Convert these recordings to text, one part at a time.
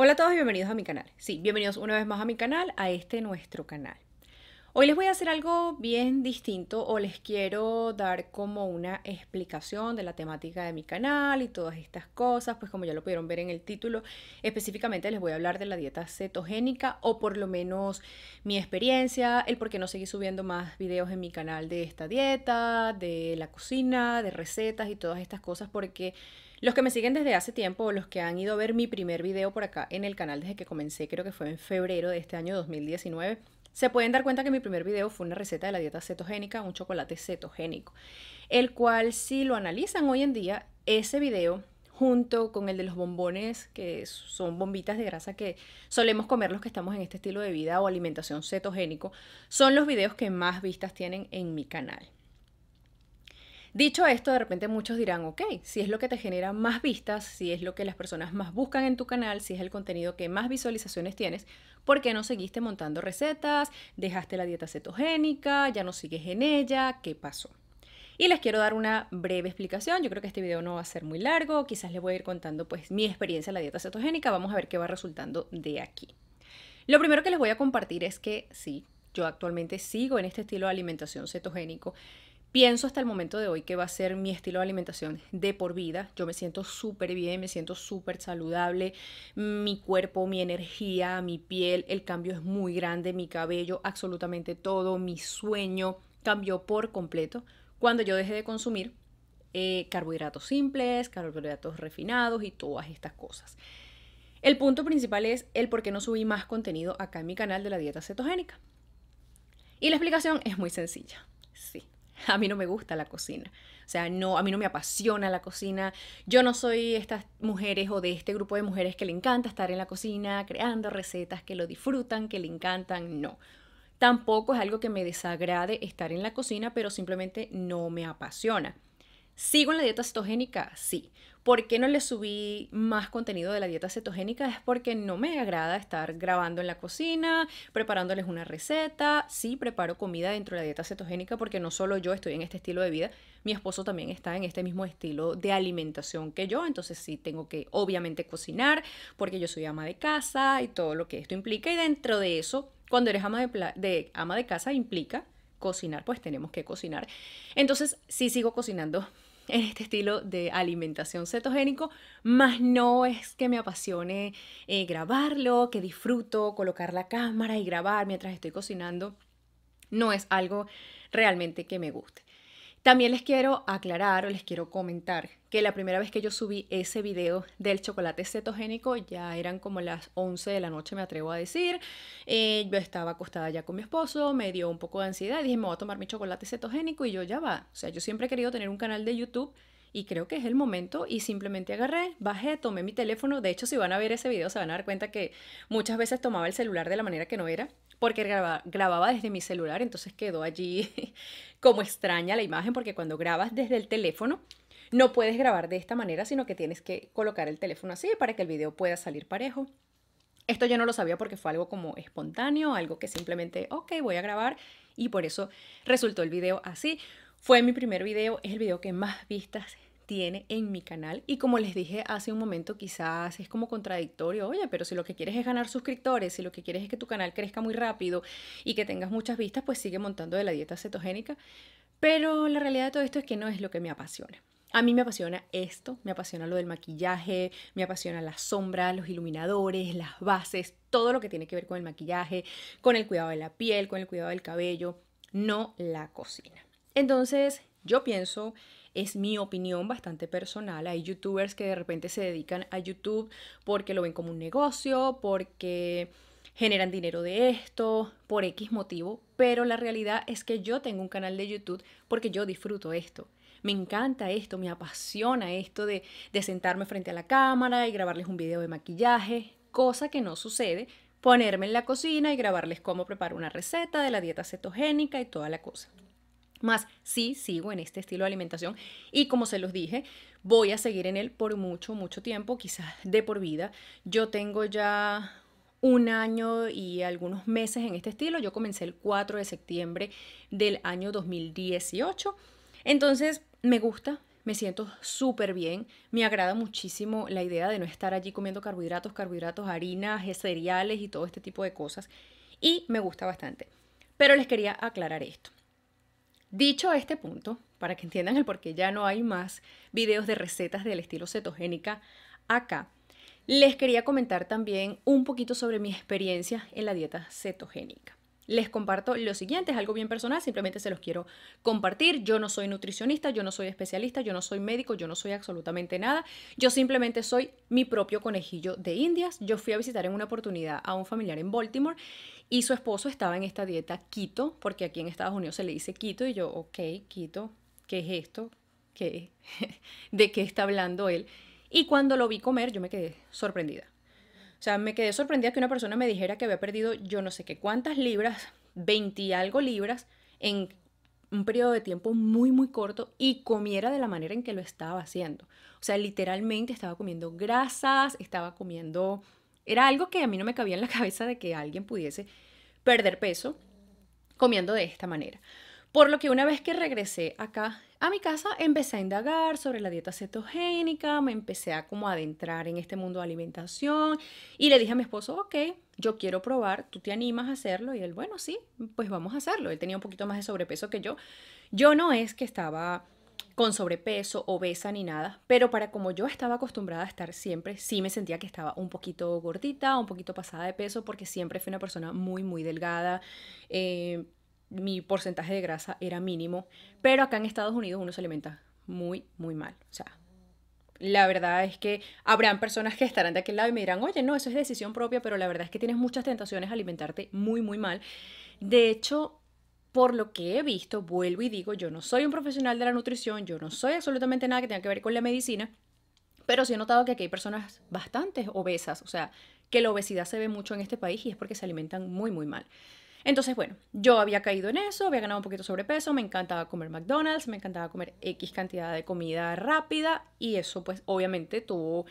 Hola a todos y bienvenidos a mi canal. Sí, bienvenidos una vez más a mi canal, a este nuestro canal. Hoy les voy a hacer algo bien distinto o les quiero dar como una explicación de la temática de mi canal y todas estas cosas, pues como ya lo pudieron ver en el título, específicamente les voy a hablar de la dieta cetogénica o por lo menos mi experiencia, el por qué no seguí subiendo más videos en mi canal de esta dieta, de la cocina, de recetas y todas estas cosas porque los que me siguen desde hace tiempo los que han ido a ver mi primer video por acá en el canal desde que comencé, creo que fue en febrero de este año 2019, se pueden dar cuenta que mi primer video fue una receta de la dieta cetogénica, un chocolate cetogénico, el cual si lo analizan hoy en día, ese video junto con el de los bombones, que son bombitas de grasa que solemos comer los que estamos en este estilo de vida o alimentación cetogénico, son los videos que más vistas tienen en mi canal. Dicho esto, de repente muchos dirán, ok, si es lo que te genera más vistas, si es lo que las personas más buscan en tu canal, si es el contenido que más visualizaciones tienes, ¿por qué no seguiste montando recetas? ¿Dejaste la dieta cetogénica? ¿Ya no sigues en ella? ¿Qué pasó? Y les quiero dar una breve explicación. Yo creo que este video no va a ser muy largo. Quizás les voy a ir contando pues mi experiencia en la dieta cetogénica. Vamos a ver qué va resultando de aquí. Lo primero que les voy a compartir es que sí, yo actualmente sigo en este estilo de alimentación cetogénico. Pienso hasta el momento de hoy que va a ser mi estilo de alimentación de por vida. Yo me siento súper bien, me siento súper saludable. Mi cuerpo, mi energía, mi piel, el cambio es muy grande, mi cabello, absolutamente todo, mi sueño cambió por completo cuando yo dejé de consumir eh, carbohidratos simples, carbohidratos refinados y todas estas cosas. El punto principal es el por qué no subí más contenido acá en mi canal de la dieta cetogénica. Y la explicación es muy sencilla. Sí, A mí no me gusta la cocina. O sea, no, a mí no me apasiona la cocina. Yo no soy estas mujeres o de este grupo de mujeres que le encanta estar en la cocina creando recetas, que lo disfrutan, que le encantan. No. Tampoco es algo que me desagrade estar en la cocina, pero simplemente no me apasiona. ¿Sigo en la dieta cetogénica? Sí. ¿Por qué no le subí más contenido de la dieta cetogénica? Es porque no me agrada estar grabando en la cocina, preparándoles una receta. Sí, preparo comida dentro de la dieta cetogénica porque no solo yo estoy en este estilo de vida, mi esposo también está en este mismo estilo de alimentación que yo. Entonces sí, tengo que obviamente cocinar porque yo soy ama de casa y todo lo que esto implica. Y dentro de eso, cuando eres ama de, ama de casa, implica cocinar, pues tenemos que cocinar. Entonces sí sigo cocinando en este estilo de alimentación cetogénico, más no es que me apasione eh, grabarlo, que disfruto colocar la cámara y grabar mientras estoy cocinando. No es algo realmente que me guste. También les quiero aclarar o les quiero comentar que la primera vez que yo subí ese video del chocolate cetogénico ya eran como las 11 de la noche, me atrevo a decir. Eh, yo estaba acostada ya con mi esposo, me dio un poco de ansiedad, dije, me voy a tomar mi chocolate cetogénico y yo ya va. O sea, yo siempre he querido tener un canal de YouTube y creo que es el momento y simplemente agarré, bajé, tomé mi teléfono. De hecho, si van a ver ese video se van a dar cuenta que muchas veces tomaba el celular de la manera que no era porque grababa desde mi celular, entonces quedó allí como extraña la imagen porque cuando grabas desde el teléfono no puedes grabar de esta manera, sino que tienes que colocar el teléfono así para que el video pueda salir parejo. Esto yo no lo sabía porque fue algo como espontáneo, algo que simplemente, ok, voy a grabar y por eso resultó el video así. Fue mi primer video, es el video que más vistas tiene en mi canal y como les dije hace un momento quizás es como contradictorio, oye, pero si lo que quieres es ganar suscriptores, si lo que quieres es que tu canal crezca muy rápido y que tengas muchas vistas, pues sigue montando de la dieta cetogénica, pero la realidad de todo esto es que no es lo que me apasiona. A mí me apasiona esto, me apasiona lo del maquillaje, me apasiona las sombras, los iluminadores, las bases, todo lo que tiene que ver con el maquillaje, con el cuidado de la piel, con el cuidado del cabello, no la cocina. Entonces, yo pienso, es mi opinión bastante personal, hay youtubers que de repente se dedican a YouTube porque lo ven como un negocio, porque generan dinero de esto, por X motivo, pero la realidad es que yo tengo un canal de YouTube porque yo disfruto esto me encanta esto, me apasiona esto de, sentarme frente a la cámara y grabarles un video de maquillaje, cosa que no sucede, ponerme en la cocina y grabarles cómo preparo una receta de la dieta cetogénica y toda la cosa. Más, sí, sigo en este estilo de alimentación y como se los dije, voy a seguir en él por mucho, mucho tiempo, quizás de por vida. Yo tengo ya un año y algunos meses en este estilo. Yo comencé el 4 de septiembre del año 2018. Entonces, me gusta, me siento súper bien, me agrada muchísimo la idea de no estar allí comiendo carbohidratos, carbohidratos, harinas, eh, cereales y todo este tipo de cosas. Y me gusta bastante. Pero les quería aclarar esto. Dicho este punto, para que entiendan el por qué ya no hay más videos de recetas del estilo cetogénica acá, les quería comentar también un poquito sobre mi experiencia en la dieta cetogénica les comparto lo siguiente, es algo bien personal, simplemente se los quiero compartir. Yo no soy nutricionista, yo no soy especialista, yo no soy médico, yo no soy absolutamente nada. Yo simplemente soy mi propio conejillo de indias. Yo fui a visitar en una oportunidad a un familiar en Baltimore y su esposo estaba en esta dieta quito, porque aquí en Estados Unidos se le dice quito y yo, ok, quito, ¿qué es esto? ¿De qué está hablando él? Y cuando lo vi comer, yo me quedé sorprendida. O sea, me quedé sorprendida que una persona me dijera que había perdido yo no sé qué cuántas libras, 20 y algo libras, en un periodo de tiempo muy, muy corto y comiera de la manera en que lo estaba haciendo. O sea, literalmente estaba comiendo grasas, estaba comiendo... Era algo que a mí no me cabía en la cabeza de que alguien pudiese perder peso comiendo de esta manera. Por lo que una vez que regresé acá a mi casa empecé a indagar sobre la dieta cetogénica, me empecé a como adentrar en este mundo de alimentación y le dije a mi esposo, ok, yo quiero probar, tú te animas a hacerlo y él, bueno, sí, pues vamos a hacerlo. Él tenía un poquito más de sobrepeso que yo. Yo no es que estaba con sobrepeso, obesa ni nada, pero para como yo estaba acostumbrada a estar siempre, sí me sentía que estaba un poquito gordita, un poquito pasada de peso, porque siempre fui una persona muy, muy delgada. Eh, mi porcentaje de grasa era mínimo, pero acá en Estados Unidos uno se alimenta muy, muy mal. O sea, la verdad es que habrán personas que estarán de aquel lado y me dirán, oye, no, eso es decisión propia, pero la verdad es que tienes muchas tentaciones a alimentarte muy, muy mal. De hecho, por lo que he visto, vuelvo y digo, yo no soy un profesional de la nutrición, yo no soy absolutamente nada que tenga que ver con la medicina, pero sí he notado que aquí hay personas bastante obesas, o sea, que la obesidad se ve mucho en este país y es porque se alimentan muy, muy mal. Entonces, bueno, yo había caído en eso, había ganado un poquito de sobrepeso, me encantaba comer McDonald's, me encantaba comer X cantidad de comida rápida y eso pues obviamente tuvo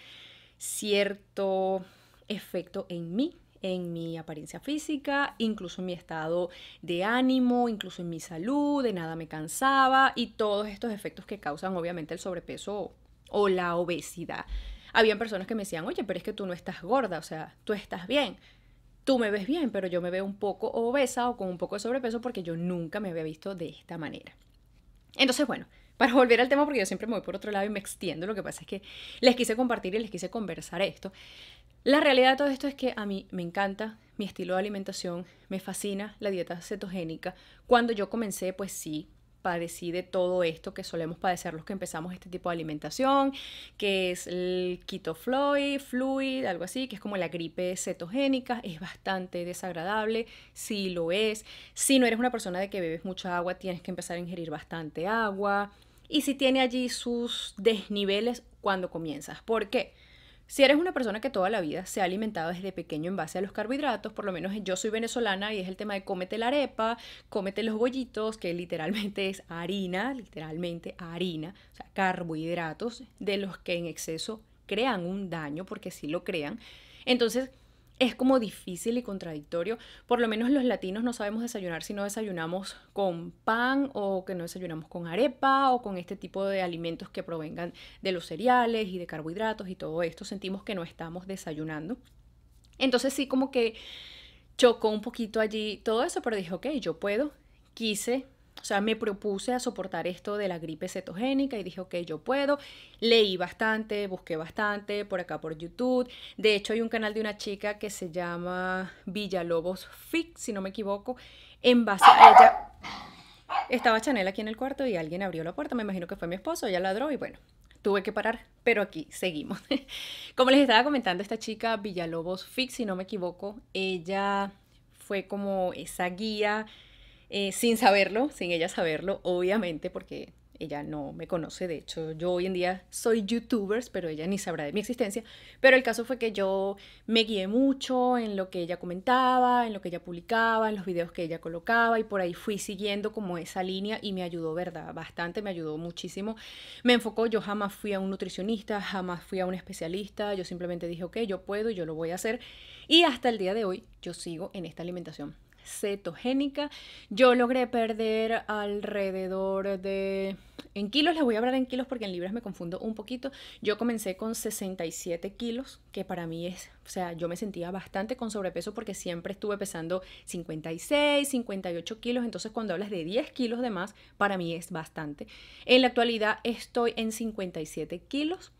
cierto efecto en mí, en mi apariencia física, incluso en mi estado de ánimo, incluso en mi salud, de nada me cansaba y todos estos efectos que causan obviamente el sobrepeso o la obesidad. Habían personas que me decían, oye, pero es que tú no estás gorda, o sea, tú estás bien tú me ves bien, pero yo me veo un poco obesa o con un poco de sobrepeso porque yo nunca me había visto de esta manera. Entonces, bueno, para volver al tema, porque yo siempre me voy por otro lado y me extiendo, lo que pasa es que les quise compartir y les quise conversar esto. La realidad de todo esto es que a mí me encanta mi estilo de alimentación, me fascina la dieta cetogénica. Cuando yo comencé, pues sí, padecí de todo esto que solemos padecer los que empezamos este tipo de alimentación, que es el keto fluid, algo así, que es como la gripe cetogénica, es bastante desagradable, si lo es. Si no eres una persona de que bebes mucha agua, tienes que empezar a ingerir bastante agua. Y si tiene allí sus desniveles cuando comienzas. ¿Por qué? Si eres una persona que toda la vida se ha alimentado desde pequeño en base a los carbohidratos, por lo menos yo soy venezolana y es el tema de cómete la arepa, cómete los bollitos, que literalmente es harina, literalmente harina, o sea, carbohidratos de los que en exceso crean un daño, porque sí lo crean. Entonces, es como difícil y contradictorio. Por lo menos los latinos no sabemos desayunar si no desayunamos con pan o que no desayunamos con arepa o con este tipo de alimentos que provengan de los cereales y de carbohidratos y todo esto. Sentimos que no estamos desayunando. Entonces sí como que chocó un poquito allí todo eso, pero dije, ok, yo puedo. Quise o sea, me propuse a soportar esto de la gripe cetogénica y dije, ok, yo puedo. Leí bastante, busqué bastante por acá por YouTube. De hecho, hay un canal de una chica que se llama Villalobos Fix, si no me equivoco. En base a ella, estaba Chanel aquí en el cuarto y alguien abrió la puerta. Me imagino que fue mi esposo, ella ladró y bueno, tuve que parar, pero aquí seguimos. como les estaba comentando, esta chica Villalobos Fix, si no me equivoco, ella fue como esa guía eh, sin saberlo, sin ella saberlo, obviamente, porque ella no me conoce, de hecho yo hoy en día soy youtuber, pero ella ni sabrá de mi existencia, pero el caso fue que yo me guié mucho en lo que ella comentaba, en lo que ella publicaba, en los videos que ella colocaba y por ahí fui siguiendo como esa línea y me ayudó, ¿verdad? Bastante, me ayudó muchísimo, me enfocó, yo jamás fui a un nutricionista, jamás fui a un especialista, yo simplemente dije, ok, yo puedo, yo lo voy a hacer y hasta el día de hoy yo sigo en esta alimentación cetogénica. Yo logré perder alrededor de... En kilos, les voy a hablar en kilos porque en libras me confundo un poquito. Yo comencé con 67 kilos, que para mí es, o sea, yo me sentía bastante con sobrepeso porque siempre estuve pesando 56, 58 kilos, entonces cuando hablas de 10 kilos de más, para mí es bastante. En la actualidad estoy en 57 kilos,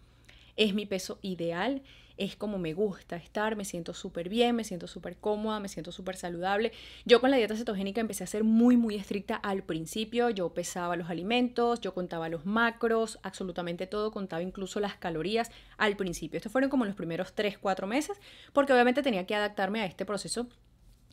es mi peso ideal es como me gusta estar, me siento súper bien, me siento súper cómoda, me siento súper saludable. Yo con la dieta cetogénica empecé a ser muy, muy estricta al principio. Yo pesaba los alimentos, yo contaba los macros, absolutamente todo, contaba incluso las calorías al principio. Estos fueron como los primeros 3, 4 meses, porque obviamente tenía que adaptarme a este proceso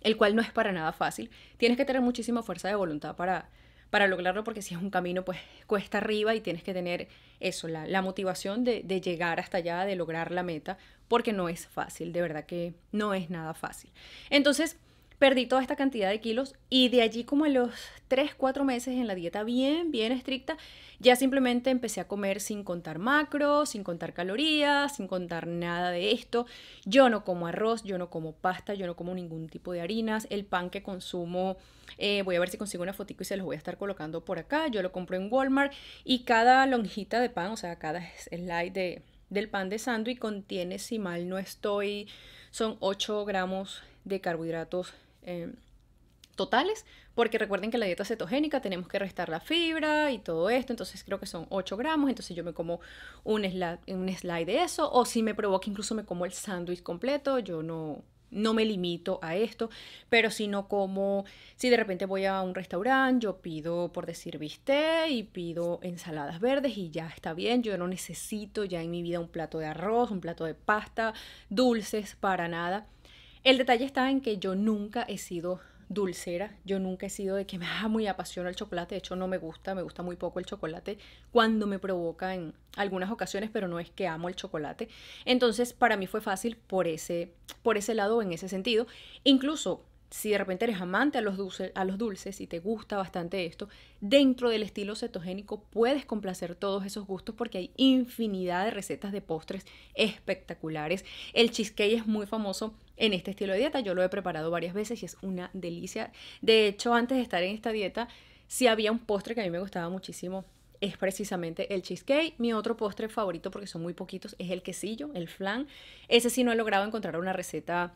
el cual no es para nada fácil. Tienes que tener muchísima fuerza de voluntad para, para lograrlo, porque si es un camino, pues cuesta arriba y tienes que tener eso, la, motivación de, de, llegar hasta allá, de lograr la meta, porque no es fácil, de verdad que no es nada fácil. Entonces, perdí toda esta cantidad de kilos y de allí como a los 3, 4 meses en la dieta bien, bien estricta, ya simplemente empecé a comer sin contar macros, sin contar calorías, sin contar nada de esto. Yo no como arroz, yo no como pasta, yo no como ningún tipo de harinas, el pan que consumo, eh, voy a ver si consigo una fotico y se los voy a estar colocando por acá, yo lo compro en Walmart y cada lonjita de pan, o sea, cada slide del pan de sándwich contiene, si mal no estoy, son 8 gramos de carbohidratos Em, totales, porque recuerden que la dieta cetogénica tenemos que restar la fibra y todo esto, entonces creo que son 8 gramos, entonces yo me como un slide, un de eso, o si me provoca incluso me como el sándwich completo, yo no, no me limito a esto, pero si no como, si de repente voy a un restaurante, yo pido, por decir, bistec y pido ensaladas verdes y ya está bien, yo no necesito ya en mi vida un plato de arroz, un plato de pasta, dulces, para nada. El detalle está en que yo nunca he sido dulcera, yo nunca he sido de que me haga ah, muy apasiona el chocolate, de hecho no me gusta, me gusta muy poco el chocolate cuando me provoca en algunas ocasiones, pero no es que amo el chocolate. Entonces, para mí fue fácil por ese por ese lado en ese sentido, incluso si de repente eres amante a los, a los dulces y te gusta bastante esto, dentro del estilo cetogénico puedes complacer todos esos gustos porque hay infinidad de recetas de postres espectaculares. El cheesecake es muy famoso en este estilo de dieta. Yo lo he preparado varias veces y es una delicia. De hecho, antes de estar en esta dieta, sí había un postre que a mí me gustaba muchísimo. Es precisamente el cheesecake. Mi otro postre favorito, porque son muy poquitos, es el quesillo, el flan. Ese sí no he logrado encontrar una receta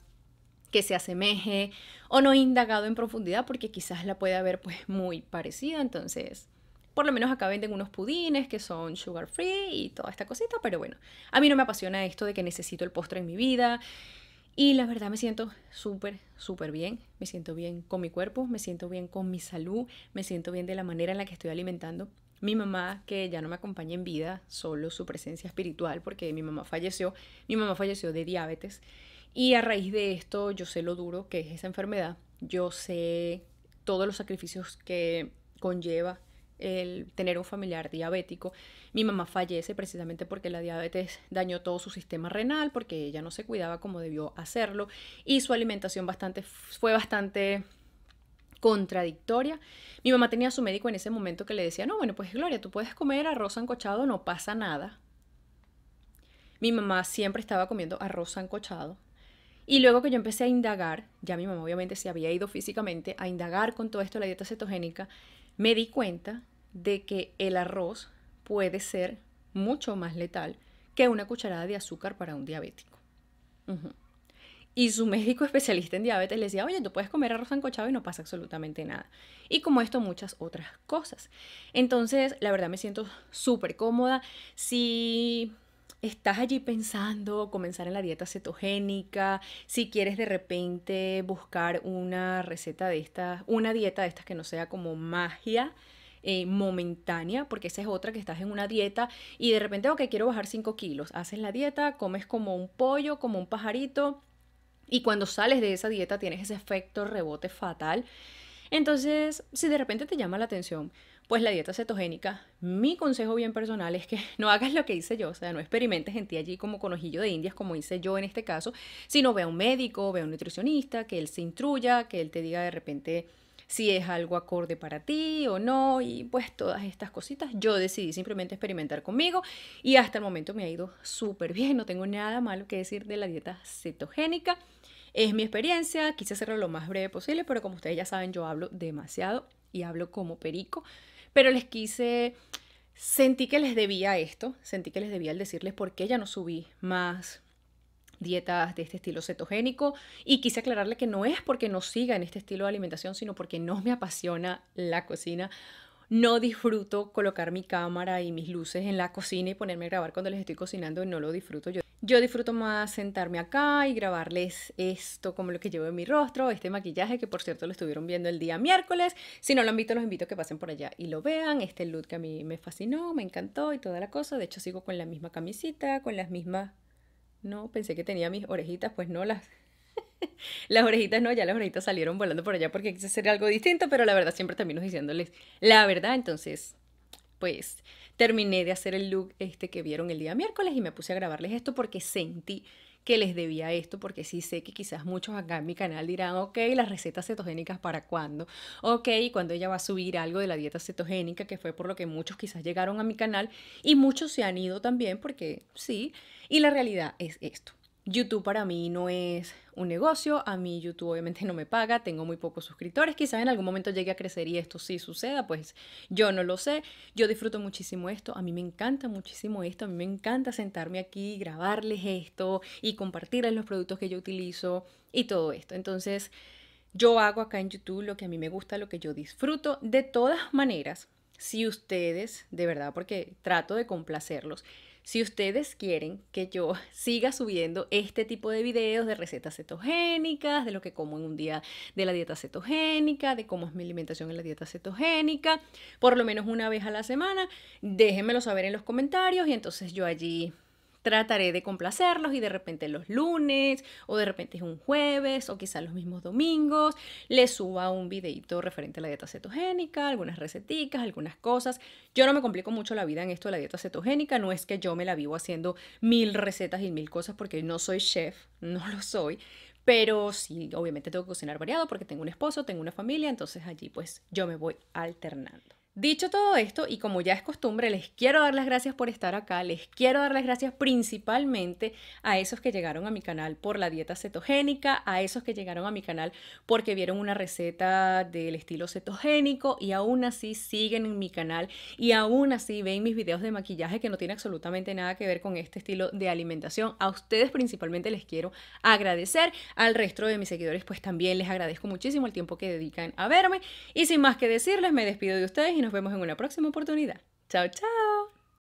que se asemeje o no he indagado en profundidad porque quizás la pueda haber pues muy parecida. Entonces, por lo menos acá venden unos pudines que son sugar free y toda esta cosita, pero bueno, a mí no me apasiona esto de que necesito el postre en mi vida y la verdad me siento súper, súper bien. Me siento bien con mi cuerpo, me siento bien con mi salud, me siento bien de la manera en la que estoy alimentando. Mi mamá, que ya no me acompaña en vida, solo su presencia espiritual, porque mi mamá falleció, mi mamá falleció de diabetes. Y a raíz de esto, yo sé lo duro que es esa enfermedad, yo sé todos los sacrificios que conlleva el tener un familiar diabético. Mi mamá fallece precisamente porque la diabetes dañó todo su sistema renal, porque ella no se cuidaba como debió hacerlo y su alimentación bastante, fue bastante contradictoria. Mi mamá tenía a su médico en ese momento que le decía, no, bueno, pues Gloria, tú puedes comer arroz ancochado, no pasa nada. Mi mamá siempre estaba comiendo arroz ancochado. Y luego que yo empecé a indagar, ya mi mamá obviamente se había ido físicamente a indagar con todo esto la dieta cetogénica, me di cuenta de que el arroz puede ser mucho más letal que una cucharada de azúcar para un diabético. Y su médico especialista en diabetes le decía, oye, tú puedes comer arroz ancochado y no pasa absolutamente nada. Y como esto, muchas otras cosas. Entonces, la verdad me siento súper cómoda. Si estás allí pensando comenzar en la dieta cetogénica, si quieres de repente buscar una receta de estas, una dieta de estas que no sea como magia, eh, momentánea, porque esa es otra que estás en una dieta y de repente, ok, quiero bajar 5 kilos, haces la dieta, comes como un pollo, como un pajarito y cuando sales de esa dieta tienes ese efecto rebote fatal entonces, si de repente te llama la atención, pues la dieta cetogénica, mi consejo bien personal es que no hagas lo que hice yo, o sea, no experimentes en ti allí como ojillo de indias, como hice yo en este caso, sino ve a un médico, ve a un nutricionista, que él se intruya, que él te diga de repente si es algo acorde para ti o no, y pues todas estas cositas. Yo decidí simplemente experimentar conmigo y hasta el momento me ha ido súper bien, no tengo nada malo que decir de la dieta cetogénica. Es mi experiencia, quise hacerlo lo más breve posible, pero como ustedes ya saben, yo hablo demasiado y hablo como perico, pero les quise, sentí que les debía esto, sentí que les debía el decirles por qué ya no subí más dietas de este estilo cetogénico y quise aclararle que no es porque no siga en este estilo de alimentación, sino porque no me apasiona la cocina. No disfruto colocar mi cámara y mis luces en la cocina y ponerme a grabar cuando les estoy cocinando, no lo disfruto yo. Yo disfruto más sentarme acá y grabarles esto como lo que llevo en mi rostro, este maquillaje que por cierto lo estuvieron viendo el día miércoles. Si no lo han visto, los invito a que pasen por allá y lo vean. Este look que a mí me fascinó, me encantó y toda la cosa. De hecho, sigo con la misma camisita, con las mismas... No, pensé que tenía mis orejitas, pues no, las, las orejitas no, ya las orejitas salieron volando por allá porque quise hacer algo distinto, pero la verdad siempre termino diciéndoles la verdad, entonces pues terminé de hacer el look este que vieron el día miércoles y me puse a grabarles esto porque sentí que les debía esto, porque sí sé que quizás muchos acá en mi canal dirán, ok, las recetas cetogénicas para cuándo, ok, cuando ella va a subir algo de la dieta cetogénica, que fue por lo que muchos quizás llegaron a mi canal y muchos se han ido también, porque sí, y la realidad es esto. YouTube para mí no es un negocio, a mí YouTube obviamente no me paga, tengo muy pocos suscriptores, quizás en algún momento llegue a crecer y esto sí suceda, pues yo no lo sé, yo disfruto muchísimo esto, a mí me encanta muchísimo esto, a mí me encanta sentarme aquí, grabarles esto y compartirles los productos que yo utilizo y todo esto. Entonces yo hago acá en YouTube lo que a mí me gusta, lo que yo disfruto, de todas maneras, si ustedes, de verdad, porque trato de complacerlos, si ustedes quieren que yo siga subiendo este tipo de videos de recetas cetogénicas, de lo que como en un día de la dieta cetogénica, de cómo es mi alimentación en la dieta cetogénica, por lo menos una vez a la semana, déjenmelo saber en los comentarios y entonces yo allí trataré de complacerlos y de repente los lunes o de repente es un jueves o quizás los mismos domingos les suba un videito referente a la dieta cetogénica, algunas receticas, algunas cosas. Yo no me complico mucho la vida en esto de la dieta cetogénica, no es que yo me la vivo haciendo mil recetas y mil cosas porque no soy chef, no lo soy. Pero sí, obviamente tengo que cocinar variado porque tengo un esposo, tengo una familia, entonces allí pues yo me voy alternando. Dicho todo esto, y como ya es costumbre, les quiero dar las gracias por estar acá, les quiero dar las gracias principalmente a esos que llegaron a mi canal por la dieta cetogénica, a esos que llegaron a mi canal porque vieron una receta del estilo cetogénico y aún así siguen en mi canal y aún así ven mis videos de maquillaje que no tiene absolutamente nada que ver con este estilo de alimentación. A ustedes principalmente les quiero agradecer, al resto de mis seguidores pues también les agradezco muchísimo el tiempo que dedican a verme y sin más que decirles me despido de ustedes y nos vemos en una próxima oportunidad. Chao, chao.